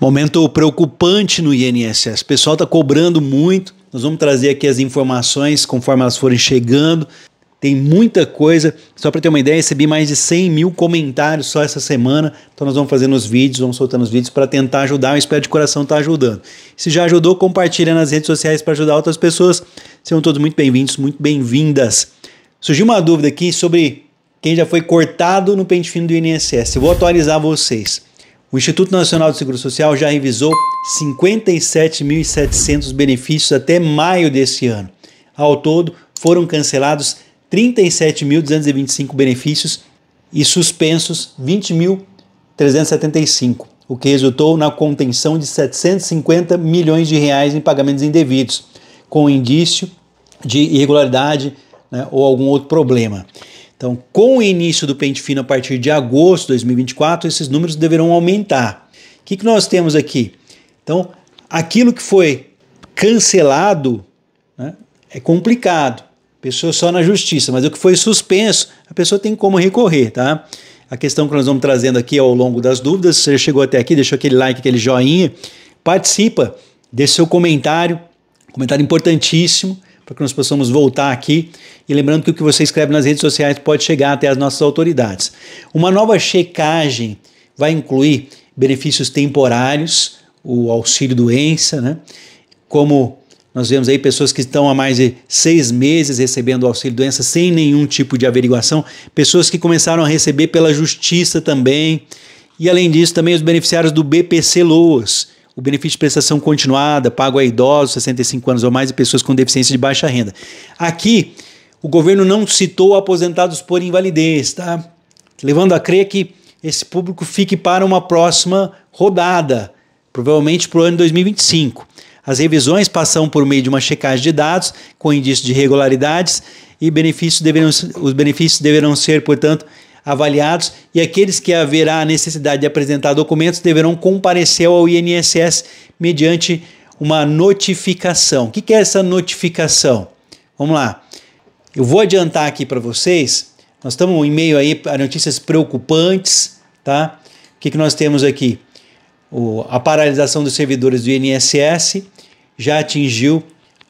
Momento preocupante no INSS. O pessoal está cobrando muito. Nós vamos trazer aqui as informações conforme elas forem chegando. Tem muita coisa. Só para ter uma ideia, recebi mais de 100 mil comentários só essa semana. Então nós vamos fazendo os vídeos, vamos soltando os vídeos para tentar ajudar. Eu espero de coração estar tá ajudando. Se já ajudou, compartilha nas redes sociais para ajudar outras pessoas. Sejam todos muito bem-vindos, muito bem-vindas. Surgiu uma dúvida aqui sobre quem já foi cortado no pente fino do INSS. Eu vou atualizar vocês. O Instituto Nacional de Seguro Social já revisou 57.700 benefícios até maio deste ano. Ao todo, foram cancelados 37.225 benefícios e suspensos 20.375, o que resultou na contenção de 750 milhões de reais em pagamentos indevidos, com indício de irregularidade né, ou algum outro problema. Então, com o início do pente fino a partir de agosto de 2024, esses números deverão aumentar. O que, que nós temos aqui? Então, aquilo que foi cancelado né, é complicado. A pessoa só na justiça, mas o que foi suspenso, a pessoa tem como recorrer, tá? A questão que nós vamos trazendo aqui ao longo das dúvidas, se você chegou até aqui, deixou aquele like, aquele joinha, participa, deixe seu comentário, comentário importantíssimo para que nós possamos voltar aqui. E lembrando que o que você escreve nas redes sociais pode chegar até as nossas autoridades. Uma nova checagem vai incluir benefícios temporários, o auxílio doença, né? Como nós vemos aí pessoas que estão há mais de seis meses recebendo o auxílio doença sem nenhum tipo de averiguação, pessoas que começaram a receber pela justiça também. E além disso, também os beneficiários do BPC Loas, o benefício de prestação continuada pago a idosos, 65 anos ou mais e pessoas com deficiência de baixa renda. Aqui, o governo não citou aposentados por invalidez, tá? Levando a crer que esse público fique para uma próxima rodada, provavelmente para o ano 2025. As revisões passam por meio de uma checagem de dados com indício de irregularidades e benefícios deverão, os benefícios deverão ser, portanto, avaliados e aqueles que haverá necessidade de apresentar documentos deverão comparecer ao INSS mediante uma notificação. O que é essa notificação? Vamos lá. Eu vou adiantar aqui para vocês. Nós estamos em meio aí a notícias preocupantes, tá? O que, que nós temos aqui? O, a paralisação dos servidores do INSS já atingiu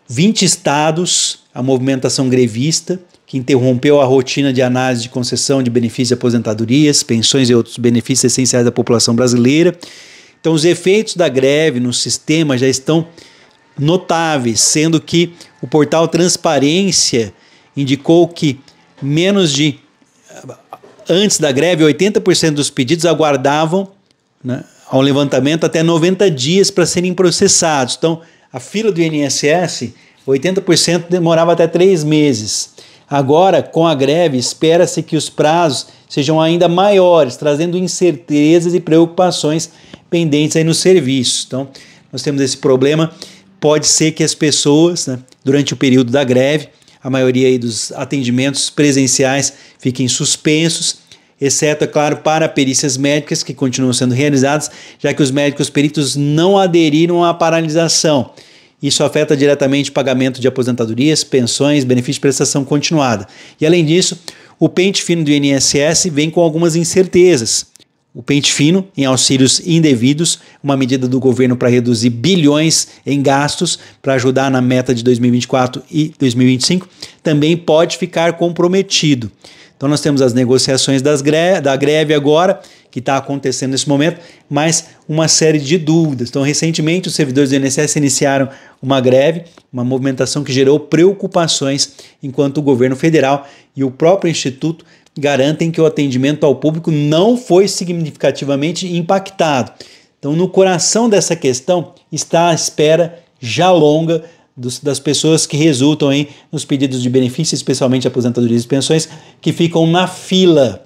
20 estados, a movimentação grevista que interrompeu a rotina de análise de concessão de benefícios de aposentadorias, pensões e outros benefícios essenciais da população brasileira. Então, os efeitos da greve no sistema já estão notáveis, sendo que o portal Transparência indicou que menos de antes da greve, 80% dos pedidos aguardavam né, ao levantamento até 90 dias para serem processados. Então, a fila do INSS, 80% demorava até três meses. Agora, com a greve, espera-se que os prazos sejam ainda maiores, trazendo incertezas e preocupações pendentes aí no serviço. Então, nós temos esse problema. Pode ser que as pessoas, né, durante o período da greve, a maioria aí dos atendimentos presenciais fiquem suspensos, exceto, é claro, para perícias médicas que continuam sendo realizadas, já que os médicos peritos não aderiram à paralisação. Isso afeta diretamente o pagamento de aposentadorias, pensões, benefício de prestação continuada. E além disso, o pente fino do INSS vem com algumas incertezas. O pente fino em auxílios indevidos, uma medida do governo para reduzir bilhões em gastos para ajudar na meta de 2024 e 2025, também pode ficar comprometido. Então nós temos as negociações das da greve agora que está acontecendo nesse momento, mas uma série de dúvidas. Então, recentemente, os servidores do INSS iniciaram uma greve, uma movimentação que gerou preocupações, enquanto o governo federal e o próprio Instituto garantem que o atendimento ao público não foi significativamente impactado. Então, no coração dessa questão está a espera já longa dos, das pessoas que resultam em, nos pedidos de benefício, especialmente aposentadorias e pensões, que ficam na fila.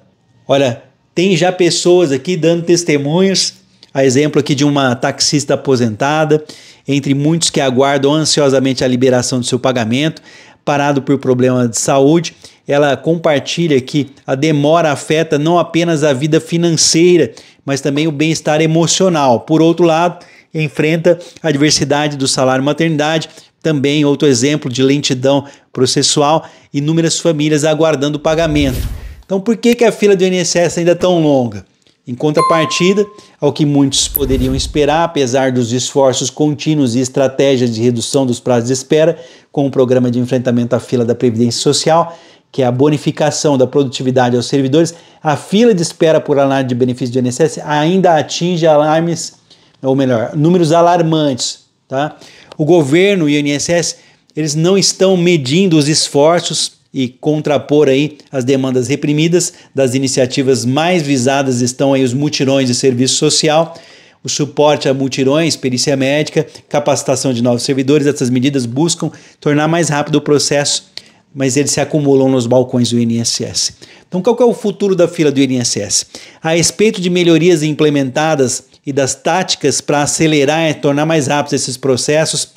Olha, tem já pessoas aqui dando testemunhos, a exemplo aqui de uma taxista aposentada, entre muitos que aguardam ansiosamente a liberação do seu pagamento, parado por problema de saúde. Ela compartilha que a demora afeta não apenas a vida financeira, mas também o bem-estar emocional. Por outro lado, enfrenta a adversidade do salário maternidade, também outro exemplo de lentidão processual, inúmeras famílias aguardando o pagamento. Então, por que, que a fila do INSS ainda é tão longa? Em contrapartida ao que muitos poderiam esperar, apesar dos esforços contínuos e estratégias de redução dos prazos de espera, com o programa de enfrentamento à fila da Previdência Social, que é a bonificação da produtividade aos servidores, a fila de espera por análise de benefício do INSS ainda atinge alarmes, ou melhor, números alarmantes. Tá? O governo e o INSS eles não estão medindo os esforços e contrapor aí as demandas reprimidas. Das iniciativas mais visadas estão aí os mutirões de serviço social, o suporte a mutirões, perícia médica, capacitação de novos servidores. Essas medidas buscam tornar mais rápido o processo, mas eles se acumulam nos balcões do INSS. Então, qual é o futuro da fila do INSS? A respeito de melhorias implementadas e das táticas para acelerar e tornar mais rápidos esses processos,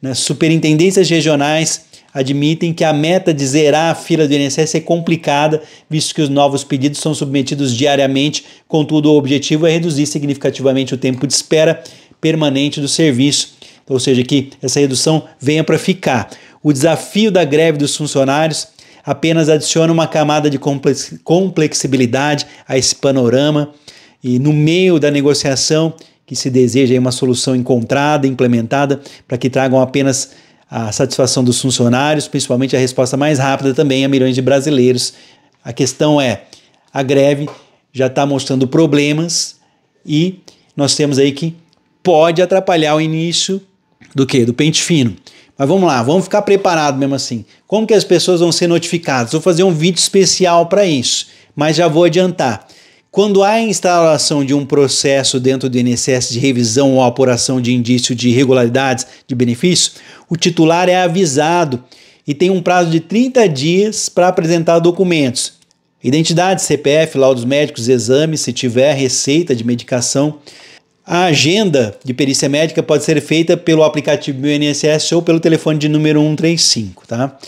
nas né, superintendências regionais admitem que a meta de zerar a fila do INSS é complicada, visto que os novos pedidos são submetidos diariamente, contudo o objetivo é reduzir significativamente o tempo de espera permanente do serviço, ou seja, que essa redução venha para ficar. O desafio da greve dos funcionários apenas adiciona uma camada de complexibilidade a esse panorama e no meio da negociação que se deseja uma solução encontrada, implementada, para que tragam apenas a satisfação dos funcionários, principalmente a resposta mais rápida também a milhões de brasileiros. A questão é: a greve já está mostrando problemas e nós temos aí que pode atrapalhar o início do que? Do pente fino. Mas vamos lá, vamos ficar preparado mesmo assim. Como que as pessoas vão ser notificadas? Vou fazer um vídeo especial para isso, mas já vou adiantar. Quando há instalação de um processo dentro do INSS de revisão ou apuração de indício de irregularidades de benefício, o titular é avisado e tem um prazo de 30 dias para apresentar documentos. Identidade, CPF, laudos médicos, exames, se tiver receita de medicação. A agenda de perícia médica pode ser feita pelo aplicativo do INSS ou pelo telefone de número 135, tá?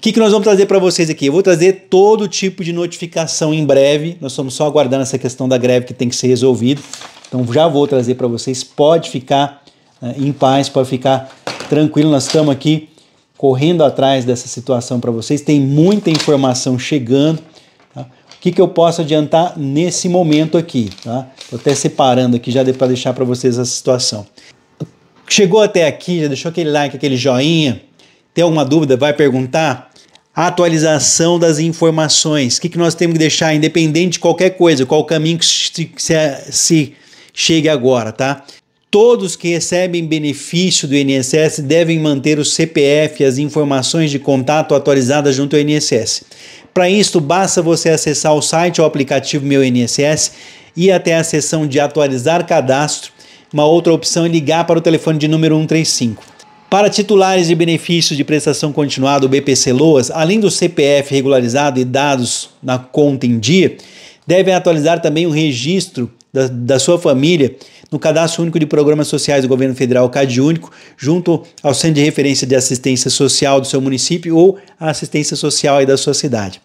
O que, que nós vamos trazer para vocês aqui? Eu vou trazer todo tipo de notificação em breve. Nós estamos só aguardando essa questão da greve que tem que ser resolvida. Então já vou trazer para vocês. Pode ficar eh, em paz, pode ficar tranquilo. Nós estamos aqui correndo atrás dessa situação para vocês. Tem muita informação chegando. Tá? O que, que eu posso adiantar nesse momento aqui? Tá? Tô até separando aqui já para deixar para vocês essa situação. Chegou até aqui, já deixou aquele like, aquele joinha? Tem alguma dúvida? Vai perguntar? atualização das informações. O que, que nós temos que deixar, independente de qualquer coisa, qual caminho que se, se chegue agora, tá? Todos que recebem benefício do INSS devem manter o CPF e as informações de contato atualizadas junto ao INSS. Para isso, basta você acessar o site ou aplicativo Meu INSS, e até a seção de atualizar cadastro, uma outra opção é ligar para o telefone de número 135. Para titulares de benefício de prestação continuada, o BPC Loas, além do CPF regularizado e dados na conta em dia, devem atualizar também o registro da, da sua família no Cadastro Único de Programas Sociais do Governo Federal, CadÚnico, junto ao Centro de Referência de Assistência Social do seu município ou a assistência social da sua cidade.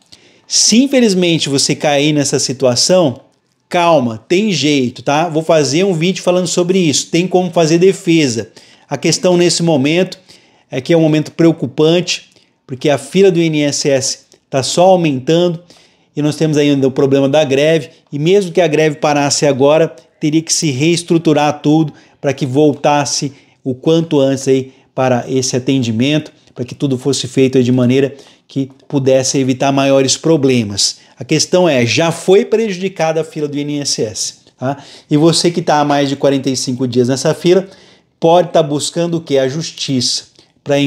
Se infelizmente você cair nessa situação, calma, tem jeito, tá? Vou fazer um vídeo falando sobre isso, tem como fazer defesa. A questão nesse momento é que é um momento preocupante, porque a fila do INSS está só aumentando e nós temos ainda o problema da greve. E mesmo que a greve parasse agora, teria que se reestruturar tudo para que voltasse o quanto antes aí para esse atendimento, para que tudo fosse feito de maneira que pudesse evitar maiores problemas. A questão é, já foi prejudicada a fila do INSS, tá? E você que está há mais de 45 dias nessa fila, pode estar tá buscando o que? A justiça, para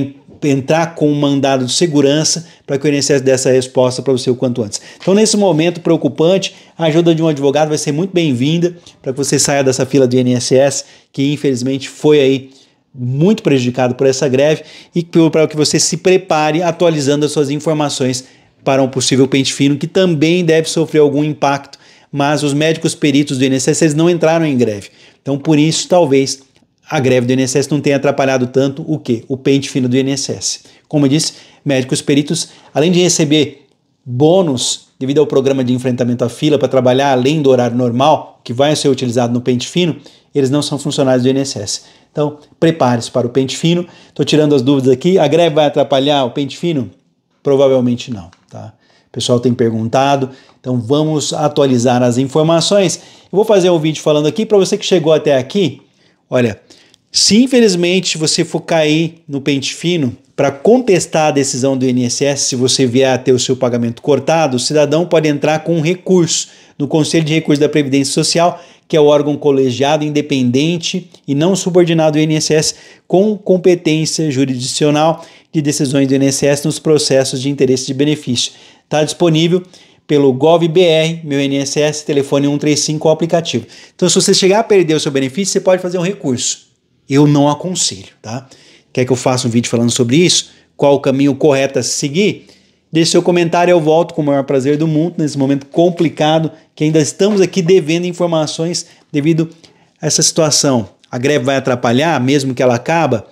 entrar com um mandado de segurança para que o INSS dê essa resposta para você o quanto antes. Então, nesse momento preocupante, a ajuda de um advogado vai ser muito bem-vinda para que você saia dessa fila do INSS, que infelizmente foi aí muito prejudicado por essa greve, e para que você se prepare atualizando as suas informações para um possível pente fino, que também deve sofrer algum impacto, mas os médicos peritos do INSS eles não entraram em greve. Então, por isso, talvez a greve do INSS não tem atrapalhado tanto o quê? O pente fino do INSS. Como eu disse, médicos peritos, além de receber bônus devido ao programa de enfrentamento à fila para trabalhar além do horário normal, que vai ser utilizado no pente fino, eles não são funcionários do INSS. Então, prepare-se para o pente fino. Estou tirando as dúvidas aqui. A greve vai atrapalhar o pente fino? Provavelmente não, tá? O pessoal tem perguntado, então vamos atualizar as informações. Eu vou fazer um vídeo falando aqui para você que chegou até aqui. Olha, se infelizmente você for cair no pente fino para contestar a decisão do INSS, se você vier a ter o seu pagamento cortado, o cidadão pode entrar com um recurso no Conselho de Recursos da Previdência Social, que é o órgão colegiado, independente e não subordinado do INSS, com competência jurisdicional de decisões do INSS nos processos de interesse de benefício. Está disponível pelo GovBR, meu INSS, telefone 135 ou aplicativo. Então, se você chegar a perder o seu benefício, você pode fazer um recurso eu não aconselho, tá? Quer que eu faça um vídeo falando sobre isso? Qual o caminho correto a seguir? Deixe seu comentário, eu volto com o maior prazer do mundo nesse momento complicado que ainda estamos aqui devendo informações devido a essa situação. A greve vai atrapalhar, mesmo que ela acaba,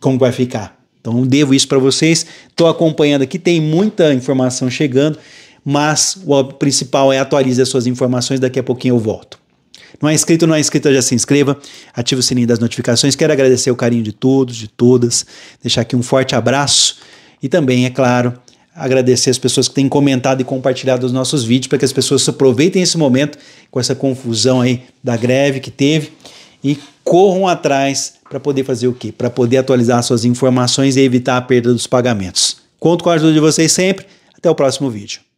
como vai ficar? Então devo isso para vocês. Estou acompanhando aqui, tem muita informação chegando, mas o principal é atualize as suas informações. Daqui a pouquinho eu volto. Não é inscrito, não é inscrito, já se inscreva, ative o sininho das notificações. Quero agradecer o carinho de todos, de todas, deixar aqui um forte abraço e também, é claro, agradecer as pessoas que têm comentado e compartilhado os nossos vídeos para que as pessoas aproveitem esse momento com essa confusão aí da greve que teve e corram atrás para poder fazer o quê? Para poder atualizar suas informações e evitar a perda dos pagamentos. Conto com a ajuda de vocês sempre. Até o próximo vídeo.